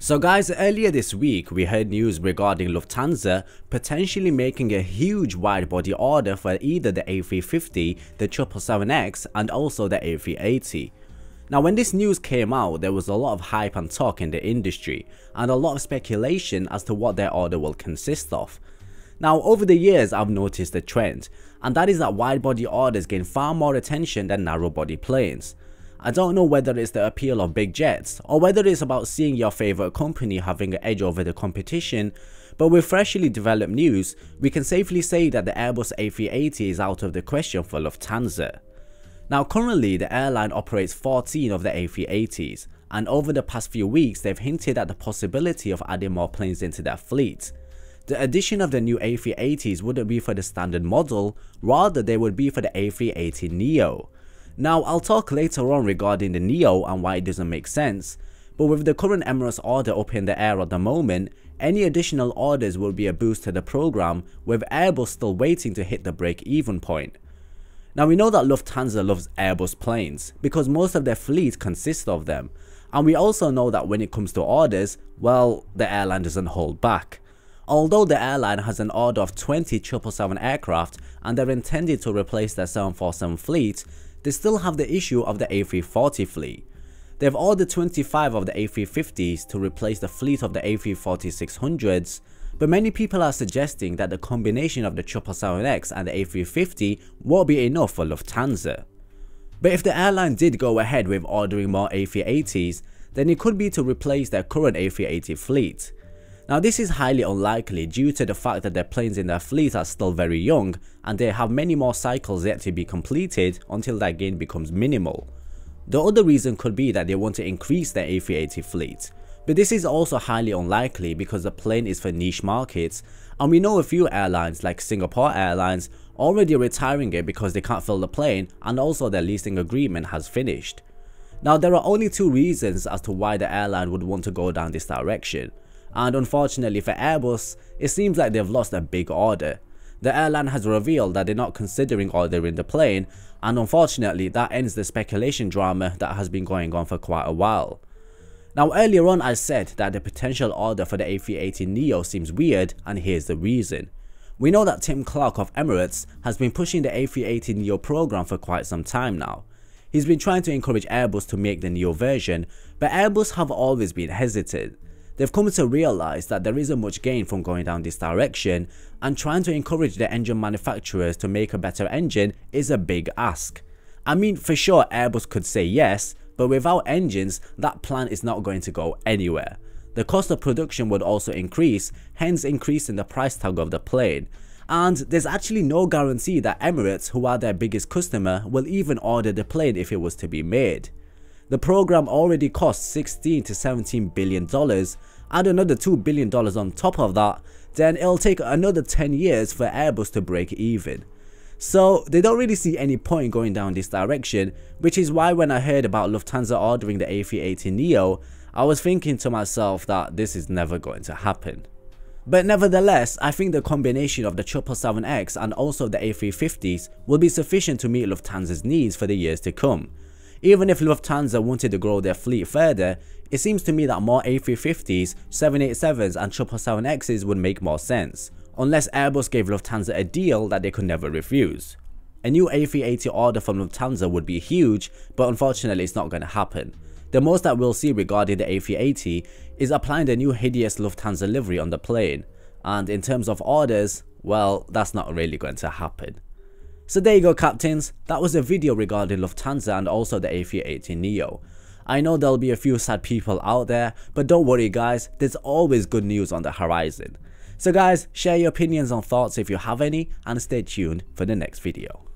So guys, earlier this week we heard news regarding Lufthansa potentially making a huge wide-body order for either the A350, the 777X and also the A380. Now when this news came out, there was a lot of hype and talk in the industry, and a lot of speculation as to what their order will consist of. Now over the years I've noticed a trend, and that is that wide-body orders gain far more attention than narrow-body planes. I don't know whether it's the appeal of big jets, or whether it's about seeing your favourite company having an edge over the competition, but with freshly developed news, we can safely say that the Airbus A380 is out of the question for Lufthansa. Now currently the airline operates 14 of the A380s, and over the past few weeks they've hinted at the possibility of adding more planes into their fleet. The addition of the new A380s wouldn't be for the standard model, rather they would be for the A380neo, now I'll talk later on regarding the Neo and why it doesn't make sense, but with the current Emirates order up in the air at the moment, any additional orders will be a boost to the program with Airbus still waiting to hit the break even point. Now we know that Lufthansa loves Airbus planes because most of their fleet consists of them, and we also know that when it comes to orders, well, the airline doesn't hold back. Although the airline has an order of 20 777 aircraft and they're intended to replace their 747 fleet, they still have the issue of the A340 fleet. They've ordered 25 of the A350s to replace the fleet of the A340-600s, but many people are suggesting that the combination of the 777X and the A350 won't be enough for Lufthansa. But if the airline did go ahead with ordering more A380s, then it could be to replace their current A380 fleet. Now this is highly unlikely due to the fact that their planes in their fleet are still very young and they have many more cycles yet to be completed until that gain becomes minimal. The other reason could be that they want to increase their A380 fleet, but this is also highly unlikely because the plane is for niche markets and we know a few airlines like Singapore Airlines already retiring it because they can't fill the plane and also their leasing agreement has finished. Now there are only two reasons as to why the airline would want to go down this direction and unfortunately for Airbus, it seems like they've lost a big order. The airline has revealed that they're not considering ordering the plane, and unfortunately that ends the speculation drama that has been going on for quite a while. Now earlier on I said that the potential order for the A380neo seems weird and here's the reason. We know that Tim Clark of Emirates has been pushing the A380neo program for quite some time now. He's been trying to encourage Airbus to make the neo version, but Airbus have always been hesitant. They've come to realise that there isn't much gain from going down this direction and trying to encourage the engine manufacturers to make a better engine is a big ask. I mean for sure Airbus could say yes, but without engines that plan is not going to go anywhere. The cost of production would also increase, hence increasing the price tag of the plane. And there's actually no guarantee that Emirates, who are their biggest customer, will even order the plane if it was to be made. The program already costs 16 to 17 billion dollars, add another 2 billion dollars on top of that, then it'll take another 10 years for Airbus to break even. So they don't really see any point going down this direction, which is why when I heard about Lufthansa ordering the A380neo, I was thinking to myself that this is never going to happen. But nevertheless, I think the combination of the 777X and also the A350s will be sufficient to meet Lufthansa's needs for the years to come. Even if Lufthansa wanted to grow their fleet further, it seems to me that more A350s, 787s and 777Xs would make more sense, unless Airbus gave Lufthansa a deal that they could never refuse. A new A380 order from Lufthansa would be huge, but unfortunately it's not going to happen. The most that we'll see regarding the A380 is applying the new hideous Lufthansa livery on the plane, and in terms of orders, well, that's not really going to happen. So there you go captains, that was a video regarding Lufthansa and also the A380neo. I know there'll be a few sad people out there, but don't worry guys, there's always good news on the horizon. So guys, share your opinions and thoughts if you have any and stay tuned for the next video.